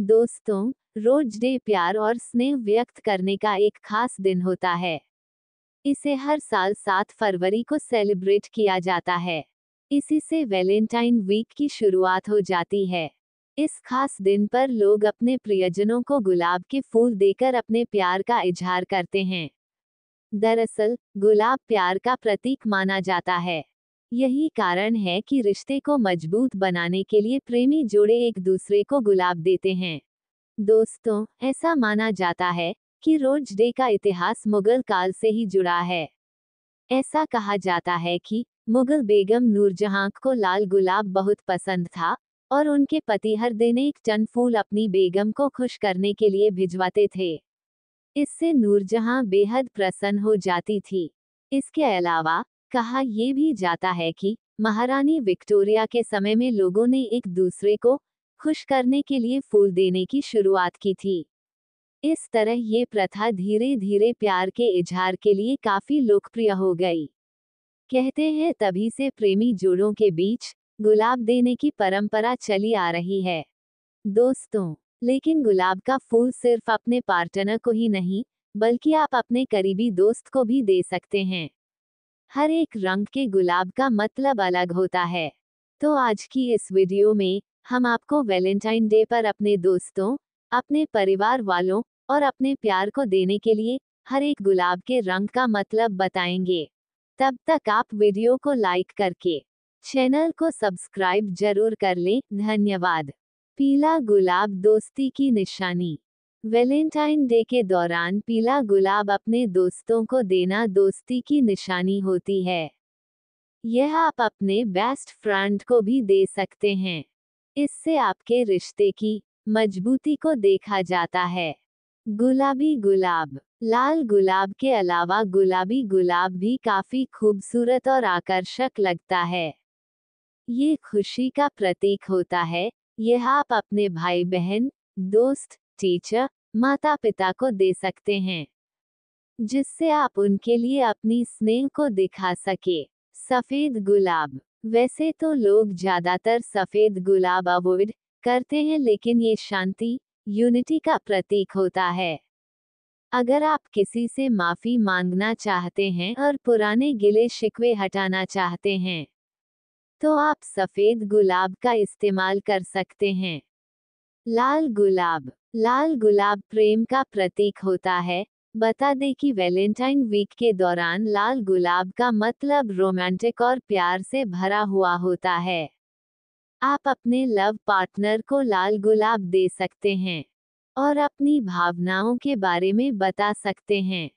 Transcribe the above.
दोस्तों rose day प्यार और स्नेह व्यक्त करने का एक खास दिन होता है इसे हर साल सात फरवरी को सेलिब्रेट किया जाता है इसी से वैलेंटाइन वीक की शुरुआत हो जाती है इस खास दिन पर लोग अपने प्रियजनों को गुलाब के फूल देकर अपने प्यार का इजहार करते हैं दरअसल गुलाब प्यार का प्रतीक माना जाता है यही कारण है कि रिश्ते को मजबूत बनाने के लिए प्रेमी जोड़े एक दूसरे को गुलाब देते हैं दोस्तों ऐसा माना जाता है कि रोज डे का इतिहास मुगल काल से ही जुड़ा है ऐसा कहा जाता है कि मुगल बेगम नूरजहां को लाल गुलाब बहुत पसंद था और उनके पति हर दिन एक टन फूल अपनी बेगम को खुश करने के लिए भिजवाते थे इससे नूरजहां बेहद प्रसन्न हो जाती थी इसके अलावा कहा यह भी जाता है कि महारानी विक्टोरिया के समय में लोगों ने एक दूसरे को खुश करने के लिए फूल देने की शुरुआत की थी इस तरह ये प्रथा धीरे धीरे प्यार के इजहार के लिए काफी लोकप्रिय हो गई कहते हैं तभी से प्रेमी जोड़ों के बीच गुलाब देने की परंपरा चली आ रही है दोस्तों लेकिन गुलाब का फूल सिर्फ अपने पार्टनर को ही नहीं बल्कि आप अपने करीबी दोस्त को भी दे सकते हैं हर एक रंग के गुलाब का मतलब अलग होता है तो आज की इस वीडियो में हम आपको वैलेंटाइन डे पर अपने दोस्तों अपने परिवार वालों और अपने प्यार को देने के लिए हर एक गुलाब के रंग का मतलब बताएंगे तब तक आप वीडियो को लाइक करके चैनल को सब्सक्राइब जरूर कर लें धन्यवाद पीला गुलाब दोस्ती की निशानी वेलेंटाइन डे के दौरान पीला गुलाब अपने दोस्तों को देना दोस्ती की निशानी होती है यह आप अपने बेस्ट फ्रेंड को भी दे सकते हैं इससे आपके रिश्ते की मजबूती को देखा जाता है गुलाबी गुलाब लाल गुलाब के अलावा गुलाबी गुलाब भी काफी खूबसूरत और आकर्षक लगता है ये खुशी का प्रतीक होता है यह आप अपने भाई बहन दोस्त टीचर माता पिता को दे सकते हैं जिससे आप उनके लिए अपनी स्नेह को दिखा सके सफेद गुलाब वैसे तो लोग ज्यादातर सफेद गुलाब अवॉइड करते हैं लेकिन ये शांति यूनिटी का प्रतीक होता है अगर आप किसी से माफी मांगना चाहते हैं और पुराने गिले शिकवे हटाना चाहते हैं तो आप सफेद गुलाब का इस्तेमाल कर सकते हैं लाल गुलाब लाल गुलाब प्रेम का प्रतीक होता है बता दें कि वैलेंटाइन वीक के दौरान लाल गुलाब का मतलब रोमांटिक और प्यार से भरा हुआ होता है आप अपने लव पार्टनर को लाल गुलाब दे सकते हैं और अपनी भावनाओं के बारे में बता सकते हैं